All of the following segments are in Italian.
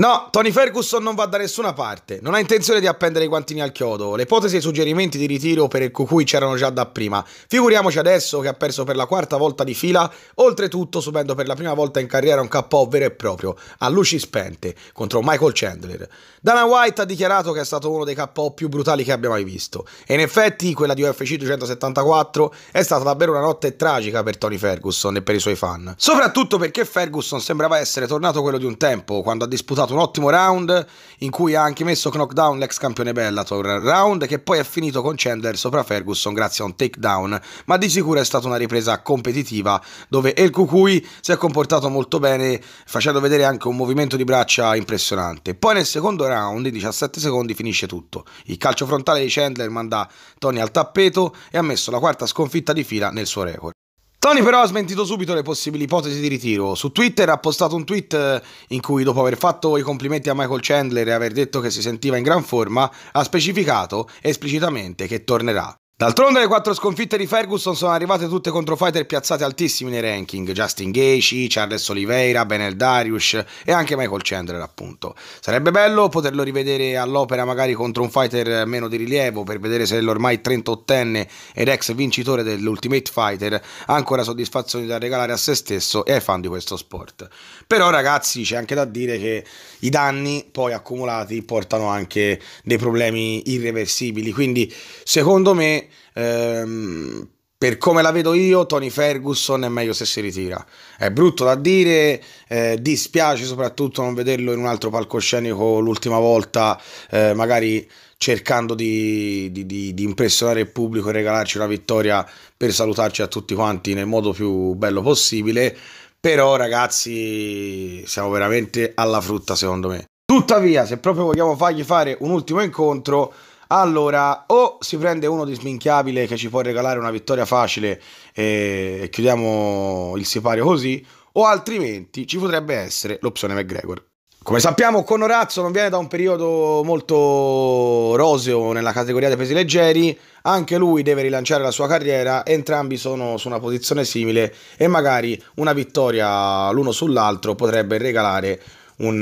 No, Tony Ferguson non va da nessuna parte, non ha intenzione di appendere i guantini al chiodo, le ipotesi e i suggerimenti di ritiro per il Cucui c'erano già da prima, figuriamoci adesso che ha perso per la quarta volta di fila, oltretutto subendo per la prima volta in carriera un KO vero e proprio, a luci spente, contro Michael Chandler. Dana White ha dichiarato che è stato uno dei KO più brutali che abbia mai visto, e in effetti quella di UFC 274 è stata davvero una notte tragica per Tony Ferguson e per i suoi fan, soprattutto perché Ferguson sembrava essere tornato quello di un tempo, quando ha disputato fatto un ottimo round in cui ha anche messo knockdown l'ex campione Bellator, round che poi è finito con Chandler sopra Ferguson grazie a un takedown, ma di sicuro è stata una ripresa competitiva dove El Kukui si è comportato molto bene facendo vedere anche un movimento di braccia impressionante. Poi nel secondo round, in 17 secondi, finisce tutto. Il calcio frontale di Chandler manda Tony al tappeto e ha messo la quarta sconfitta di fila nel suo record. Tony però ha smentito subito le possibili ipotesi di ritiro. Su Twitter ha postato un tweet eh, in cui dopo aver fatto i complimenti a Michael Chandler e aver detto che si sentiva in gran forma, ha specificato esplicitamente che tornerà. D'altronde le quattro sconfitte di Ferguson sono arrivate tutte contro fighter piazzati altissimi nei ranking, Justin Gaethje, Charles Oliveira, Benel Darius e anche Michael Chandler appunto. Sarebbe bello poterlo rivedere all'opera magari contro un fighter meno di rilievo per vedere se l'ormai 38enne ed ex vincitore dell'Ultimate Fighter ha ancora soddisfazioni da regalare a se stesso e ai fan di questo sport. Però ragazzi c'è anche da dire che i danni poi accumulati portano anche dei problemi irreversibili, quindi secondo me ehm, per come la vedo io, Tony Ferguson è meglio se si ritira. È brutto da dire, eh, dispiace soprattutto non vederlo in un altro palcoscenico l'ultima volta, eh, magari cercando di, di, di, di, impressionare il pubblico e regalarci una vittoria per salutarci a tutti quanti nel modo più bello possibile. Però ragazzi, siamo veramente alla frutta secondo me. Tuttavia, se proprio vogliamo fargli fare un ultimo incontro, allora, o si prende uno di sminchiabile che ci può regalare una vittoria facile e chiudiamo il sipario così, o altrimenti ci potrebbe essere l'opzione McGregor. Come sappiamo, Conorazzo non viene da un periodo molto roseo nella categoria dei pesi leggeri, anche lui deve rilanciare la sua carriera, entrambi sono su una posizione simile e magari una vittoria l'uno sull'altro potrebbe regalare un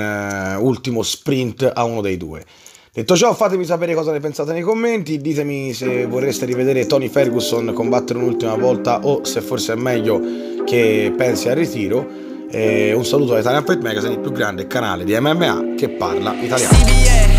uh, ultimo sprint a uno dei due. Detto ciò, fatemi sapere cosa ne pensate nei commenti, ditemi se vorreste rivedere Tony Ferguson combattere un'ultima volta o se forse è meglio che pensi al ritiro. E un saluto da Italian Fight Magazine, il più grande canale di MMA che parla italiano.